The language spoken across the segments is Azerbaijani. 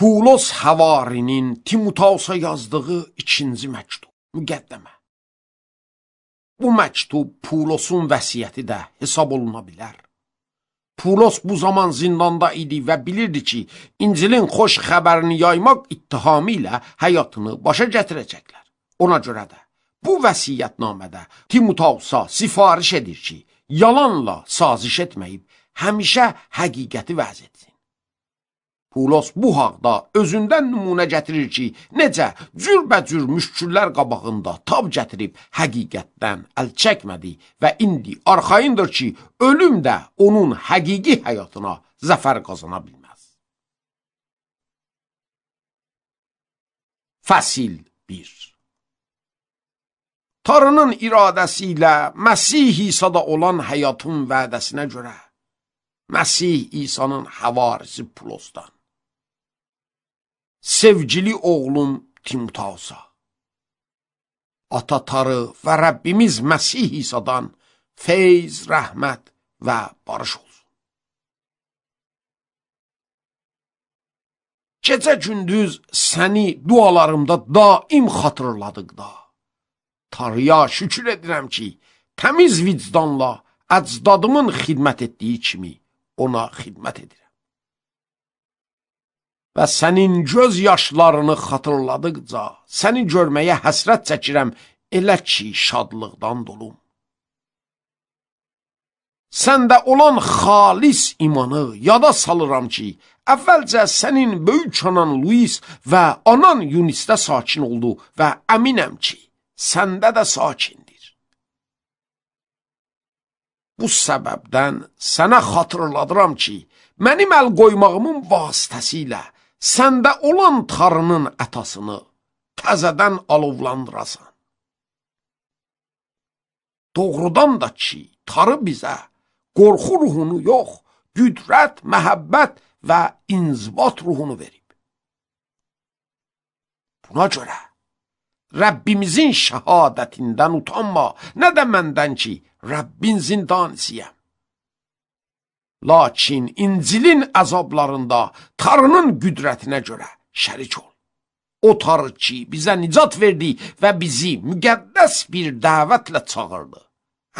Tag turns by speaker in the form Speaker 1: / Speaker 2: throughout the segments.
Speaker 1: Pulos Həvarinin Timutausa yazdığı ikinci məktub, müqəddəmə. Bu məktub Pulosun vəsiyyəti də hesab oluna bilər. Pulos bu zaman zindanda idi və bilirdi ki, İncilin xoş xəbərini yaymaq ittihamı ilə həyatını başa gətirəcəklər. Ona görə də bu vəsiyyətnamədə Timutausa sifariş edir ki, yalanla saziş etməyib, həmişə həqiqəti vəz etsin. Pulos bu haqda özündən nümunə gətirir ki, necə cürbəcür müşküllər qabağında tab gətirib həqiqətdən əl çəkmədi və indi arxayındır ki, ölüm də onun həqiqi həyatına zəfər qazana bilməz. Fəsil 1 Tanrının iradəsi ilə Məsih İsa'da olan həyatın vədəsinə görə Məsih İsa'nın həvarisi Pulosdan sevgili oğlum Timutausa. Ata tarı və Rəbbimiz Məsih İsa'dan feyz, rəhmət və barış olsun. Gecə gündüz səni dualarımda daim xatırladıqda, Tanrıya şükür edirəm ki, təmiz vicdanla əcdadımın xidmət etdiyi kimi ona xidmət edirəm və sənin göz yaşlarını xatırladıqca, səni görməyə həsrət çəkirəm, elə ki, şadlıqdan dolum. Səndə olan xalis imanı yada salıram ki, əvvəlcə sənin böyük anan Luis və anan Yunisdə sakin oldu və əminəm ki, səndə də sakindir. Bu səbəbdən sənə xatırladıram ki, mənim əl qoymağımın vasitəsilə səndə olan tarının ətasını təzədən alovlandırasan. Doğrudan da ki, tarı bizə qorxu ruhunu yox, qüdrət, məhəbbət və inzibat ruhunu verib. Buna görə Rəbbimizin şəhadətindən utanma, nə də məndən ki, Rəbbin zindanisiyəm. Lakin İncilin əzablarında Tanrının qüdrətinə görə şərik ol. O Tanrı ki, bizə nicat verdi və bizi müqəddəs bir dəvətlə çağırdı.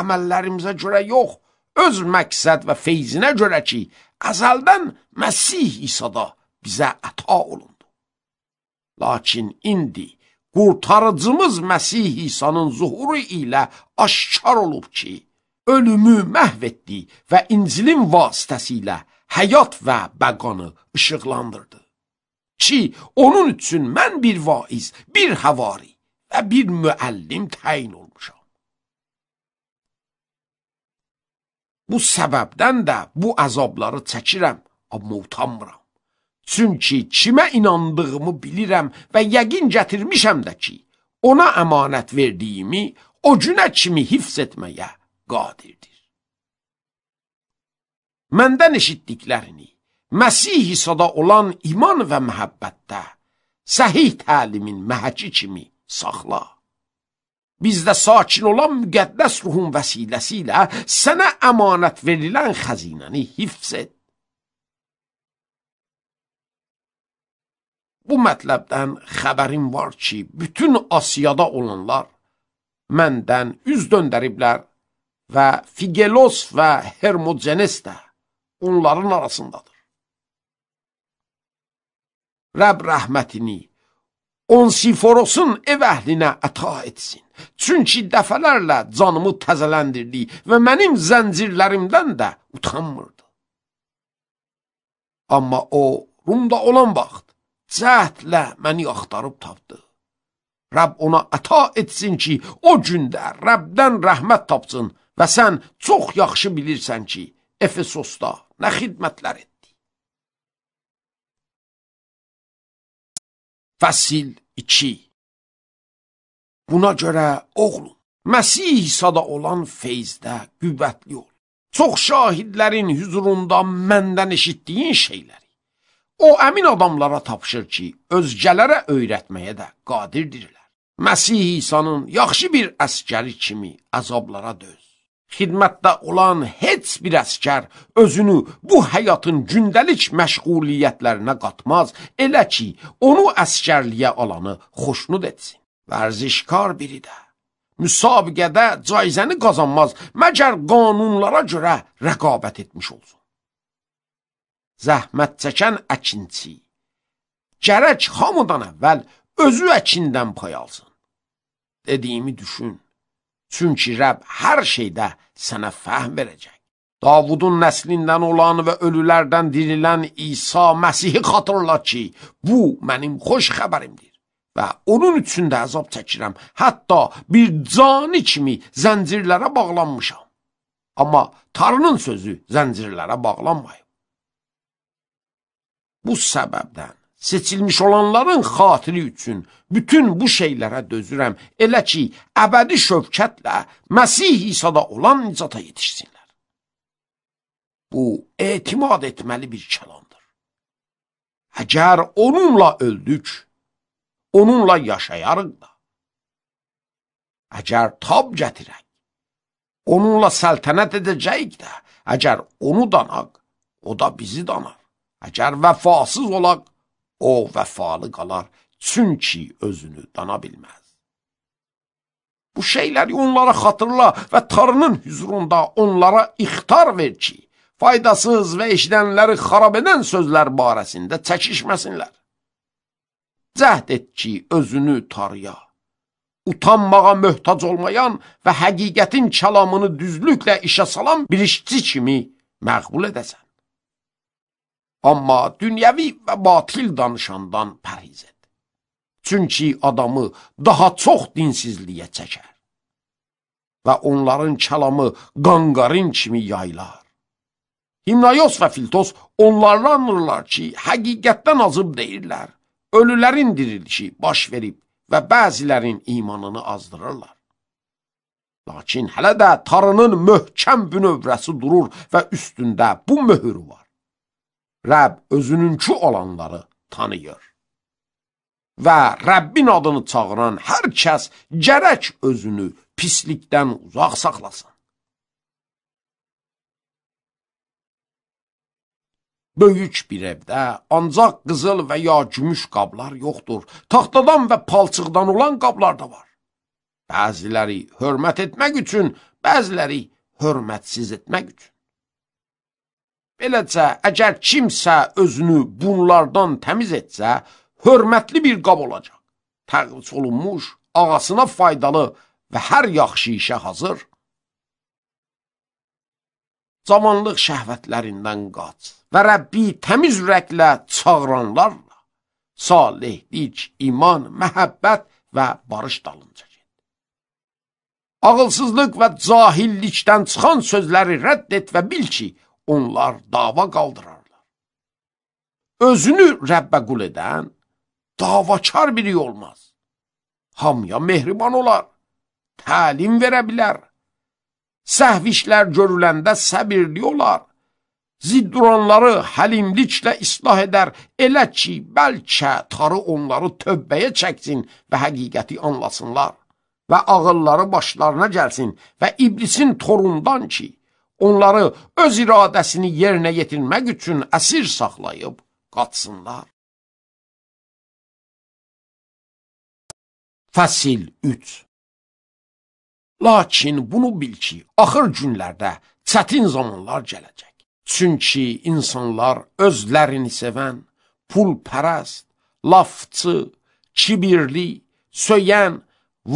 Speaker 1: Əməllərimizə görə yox, öz məqsəd və feyzinə görə ki, əzəldən Məsih İsa'da bizə əta olundu. Lakin indi qurtarıcımız Məsih İsa'nın zuhuru ilə aşkar olub ki, ölümü məhv etdi və İncilin vasitəsilə həyat və bəqanı işıqlandırdı. Ki, onun üçün mən bir vaiz, bir havari və bir müəllim təyin olmuşam. Bu səbəbdən də bu əzabları çəkirəm, amma utanmıram. Çünki kimə inandığımı bilirəm və yəqin gətirmişəm də ki, ona əmanət verdiyimi o günə kimi hifz etməyə qadirdir. Məndən eşitdiklərini Məsih-i sada olan iman və məhəbbətdə səhih təlimin məhəci kimi saxla. Bizdə sakin olan müqəddəs ruhun vəsiləsi ilə sənə əmanət verilən xəzinəni hifz et. Bu mətləbdən xəbərim var ki, bütün Asiyada olanlar məndən üz döndəriblər və Figelos və Hermogenes də onların arasındadır. Rəb rəhmətini Onsiforosun ev əhlinə əta etsin. Çünki dəfələrlə canımı təzələndirdi və mənim zəncirlərimdən də utanmırdı. Amma o, Rumda olan vaxt, cəhdlə məni axtarıb tapdı. Rəbb ona əta etsin ki, o gündə Rəbdən rəhmət tapsın Və sən çox yaxşı bilirsən ki, Efesosda nə xidmətlər etdi. Fəsil 2 Buna görə, oğlum, Məsih İsa'da olan feyzdə qüvvətli ol. Çox şahidlərin hüzurunda məndən eşitdiyin şeyləri. O əmin adamlara tapışır ki, özgələrə öyrətməyə də qadirdirlər. Məsih İsa'nın yaxşı bir əskəri kimi əzablara döz. Xidmətdə olan heç bir əskər özünü bu həyatın gündəlik məşğuliyyətlərinə qatmaz, elə ki, onu əskərliyə alanı xoşnud etsin. Vərzişkar biri də müsabiqədə caizəni qazanmaz, məgər qanunlara görə rəqabət etmiş olsun. Zəhmət çəkən əkinçi, gərək hamıdan əvvəl özü əkindən pay alsın. Dediyimi düşün. Çünki Rəbb hər şeydə sənə fəhm verəcək. Davudun nəslindən olan və ölülərdən dirilən İsa Məsihi xatırla ki, bu mənim xoş xəbərimdir və onun üçün də əzab çəkirəm. Hətta bir cani kimi zəncirlərə bağlanmışam. Amma Tanrının sözü zəncirlərə bağlanmayıb. Bu səbəbdən seçilmiş olanların xatiri üçün bütün bu şeylərə dözürəm, elə ki, əbədi şövkətlə Məsih İsa'da olan nicata yetişsinlər. Bu, etimad etməli bir kəlamdır. Əgər onunla öldük, onunla yaşayarıq da. Əgər tab gətirək, onunla səltənət edəcəyik də, əgər onu danaq, o da bizi danar. Əgər vəfasız olaq, O vəfalı qalar, çünki özünü dana bilməz. Bu şeyləri onlara xatırla və Tanrının hüzurunda onlara ixtar ver ki, faydasız və eşidənləri xarab edən sözlər barəsində çəkişməsinlər. Cəhd et ki, özünü tarıya, utanmağa möhtac olmayan və həqiqətin kəlamını düzlüklə işə salan bir işçi kimi məqbul edəsən. Amma dünyəvi və batil danışandan pərhiz et. Çünki adamı daha çox dinsizliyə çəkər və onların kəlamı qanqarın kimi yaylar. Himnayos və Filtos onlarla anırlar ki, həqiqətdən azıb deyirlər, ölülərin dirilişi baş verib və bəzilərin imanını azdırırlar. Lakin hələ də tarının möhkəm bünövrəsi durur və üstündə bu möhürü var. Rəbb özününkü olanları tanıyır. Və Rəbbin adını çağıran hər kəs gərək özünü pislikdən uzaq saxlasın. Böyük bir evdə ancaq qızıl və ya gümüş qablar yoxdur. Taxtadan və palçıqdan olan qablar da var. Bəziləri hörmət etmək üçün, bəziləri hörmətsiz etmək üçün. Beləcə, əgər kimsə özünü bunlardan təmiz etsə, hörmətli bir qab olacaq. Təqviz olunmuş, ağasına faydalı və hər yaxşı işə hazır. Zamanlıq şəhvətlərindən qaç və Rəbbi təmiz ürəklə çağıranlarla, salihlik, iman, məhəbbət və barış dalınca get. Ağılsızlıq və cahillikdən çıxan sözləri rədd et və bil ki, onlar dava qaldırarlar. Özünü Rəbbə qul edən davakar biri olmaz. Hamıya mehriban olar, təlim verə bilər. Səhv işlər görüləndə səbirli olar. Zidd duranları həlimliklə islah edər, elə ki, bəlkə tarı onları tövbəyə çəksin və həqiqəti anlasınlar və ağılları başlarına gəlsin və iblisin torundan ki, onları öz iradəsini yerinə yetirmək üçün əsir saxlayıb qatsınlar. Fəsil 3 Lakin bunu bil ki, axır günlərdə çətin zamanlar gələcək. Çünki insanlar özlərini sevən, pulpərəst, lafçı, kibirli, söyən,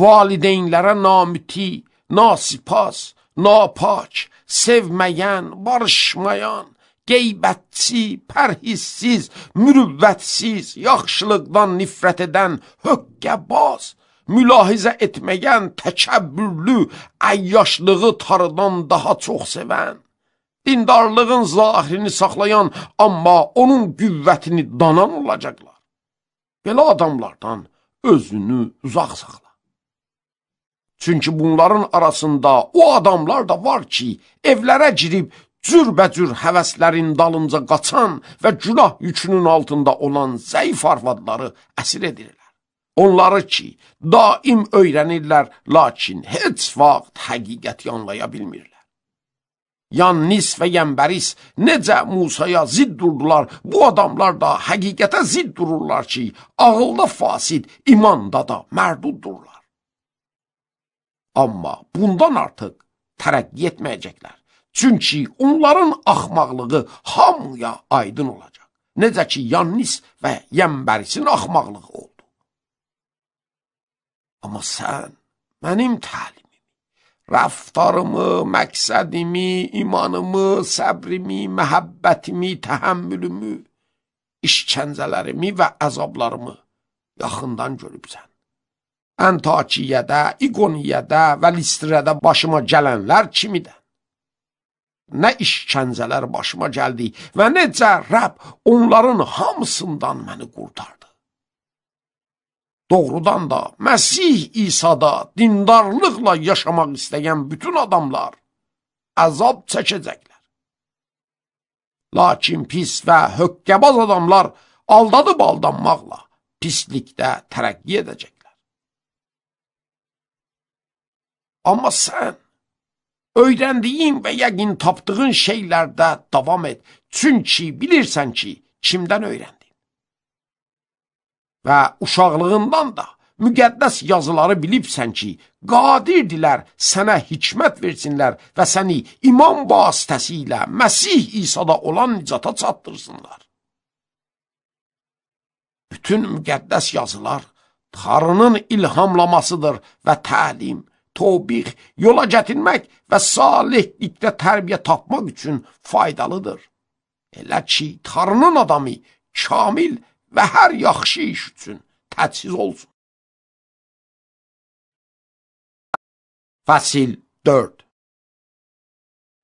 Speaker 1: valideynlərə namüti, nasipas, napak, sevməyən, barışmayan, qeybətçi, pərhizsiz, mürüvvətsiz, yaxşılıqdan nifrət edən, höqqəbaz, mülahizə etməyən, təkəbbürlü, əyyaşlığı tarıdan daha çox sevən, dindarlığın zahirini saxlayan, amma onun qüvvətini danan olacaqlar. Belə adamlardan özünü uzaq saxla. Çünki bunların arasında o adamlar da var ki, evlərə girib cürbəcür həvəslərin dalınca qaçan və günah yükünün altında olan zəif arvadları əsir edirlər. Onları ki, daim öyrənirlər, lakin heç vaxt həqiqəti anlaya bilmirlər. Yannis və Yənbəris necə Musaya zidd durdular, bu adamlar da həqiqətə zidd dururlar ki, ağılda fasid, imanda da mərduddurlar. Amma bundan artıq tərəqqi etməyəcəklər. Çünki onların axmaqlığı hamıya aydın olacaq. Necə ki, Yannis və Yəmbərisin axmaqlığı oldu. Amma sən mənim təlimimi, rəftarımı, məqsədimi, imanımı, səbrimi, məhəbbətimi, təhəmmülümü, işkəncələrimi və əzablarımı yaxından görübsən. Antakiyədə, İqoniyədə və Listrədə başıma gələnlər kimidir. Nə işkəncələr başıma gəldi və necə Rəb onların hamısından məni qurtardı. Doğrudan da Məsih İsa'da dindarlıqla yaşamaq istəyən bütün adamlar əzab çəkəcəklər. Lakin pis və hökkəbaz adamlar aldadıb aldanmaqla pislikdə tərəqqi edəcəklər. Amma sən öyrəndiyin və yəqin tapdığın şeylərdə davam et. Çünki bilirsən ki, kimdən öyrəndin. Və uşaqlığından da müqəddəs yazıları bilibsən ki, qadirdilər sənə hikmət versinlər və səni iman vasitəsilə Məsih İsa'da olan nicata çatdırsınlar. Bütün müqəddəs yazılar Tanrının ilhamlamasıdır və təlim tobih, yola gətirmək və salihlikdə tərbiyə tapmaq üçün faydalıdır. Elə ki, Tanrının adamı kamil və hər yaxşı iş üçün tədsiz olsun. Fəsil 4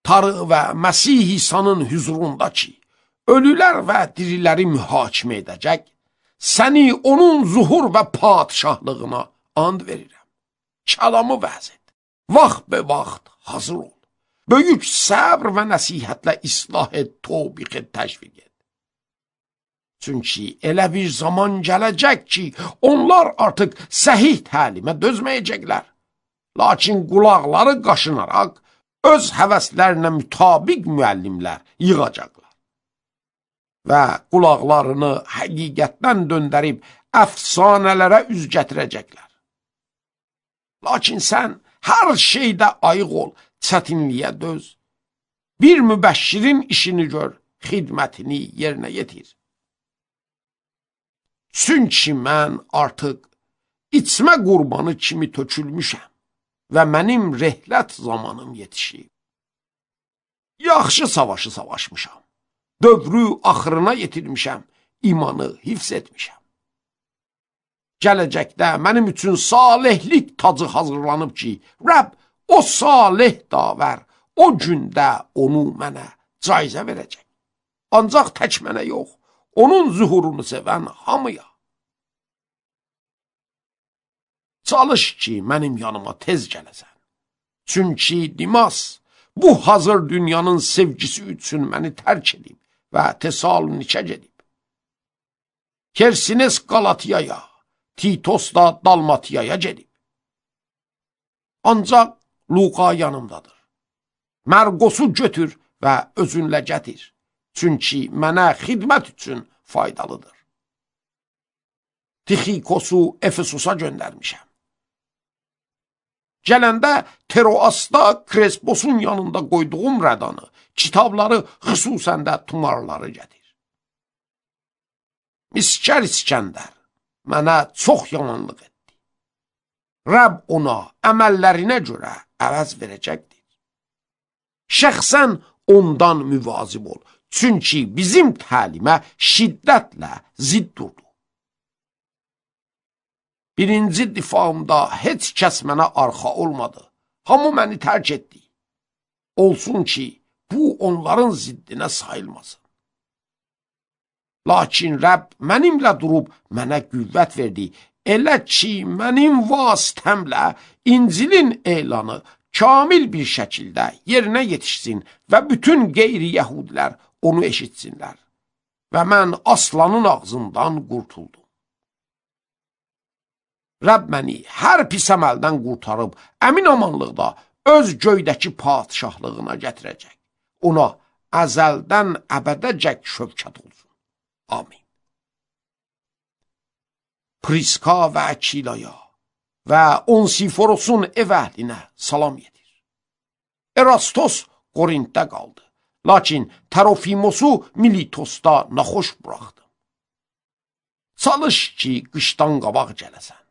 Speaker 1: Tarı və Məsih İsa'nın hüzurundakı ölülər və diriləri mühakimə edəcək, səni onun zuhur və padişahlığına and verirəm kəlamı vəz et. Vaxt be vaxt hazır ol. Böyük səbr və nəsihətlə islah et, tobiq et, təşviq et. Çünki elə bir zaman gələcək ki, onlar artıq səhih təlimə dözməyəcəklər. Lakin qulaqları qaşınaraq öz həvəslərinə mütabiq müəllimlər yığacaqlar. Və qulaqlarını həqiqətdən döndərib əfsanələrə üz gətirəcəklər. Lakin sən hər şeydə ayıq ol, çətinliyə döz. Bir mübəşşirin işini gör, xidmətini yerinə yetir. Çünki mən artıq içmə qurbanı kimi tökülmüşəm və mənim rehlət zamanım yetişib. Yaxşı savaşı savaşmışam, dövrü axırına yetirmişəm, imanı hifz etmişəm gələcəkdə mənim üçün salihlik tacı hazırlanıb ki, Rəbb o salih davər o gündə onu mənə caizə verəcək. Ancaq tək mənə yox, onun zühurunu sevən hamıya. Çalış ki, mənim yanıma tez gələsən. Çünki Dimas bu hazır dünyanın sevgisi üçün məni tərk edib və Tesalünikə gedib. Kersiniz Qalatiyaya. Titosla Dalmatiyaya gedib. Ancaq Luqa yanımdadır. Mərqosu götür və özünlə gətir. Çünki mənə xidmət üçün faydalıdır. Tixikosu Efesusa göndərmişəm. Gələndə Teroasta Kresposun yanında qoyduğum rədanı, kitabları, xüsusən də tumarları gətir. Miskər İskəndər, mənə çox yamanlıq etdi. Rəbb ona əməllərinə görə əvəz verəcəkdir. Şəxsən ondan müvazib ol, çünki bizim təlimə şiddətlə zidd durdu. Birinci difaımda heç kəs mənə arxa olmadı, hamı məni tərk etdi. Olsun ki, bu onların ziddinə sayılmasın. Lakin Rəbb mənimlə durub mənə qüvvət verdi. Elə ki, mənim vasitəmlə İncilin elanı kamil bir şəkildə yerinə yetişsin və bütün qeyri-yəhudlər onu eşitsinlər. Və mən aslanın ağzından qurtuldum. Rəbb məni hər pis əməldən qurtarıb, əmin amanlıqda öz göydəki padişahlığına gətirəcək. Ona əzəldən əbədəcək şövkət olsun. آمین پریسکا و اچیلایا و Onsiforos'un ev əhlinə salam yedir. Erastos Qorintdə qaldı, lakin Tərofimosu Militosda naxoş buraxdı. Çalış ki, qışdan qabaq gələsən.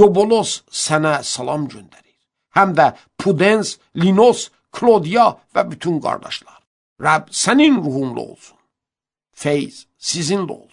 Speaker 1: Yobolos sənə salam göndərir, həm də Pudens, Linos, Klodia və bütün qardaşlar. Rəbb sənin ruhunla olsun. Phase, sizin de olsun.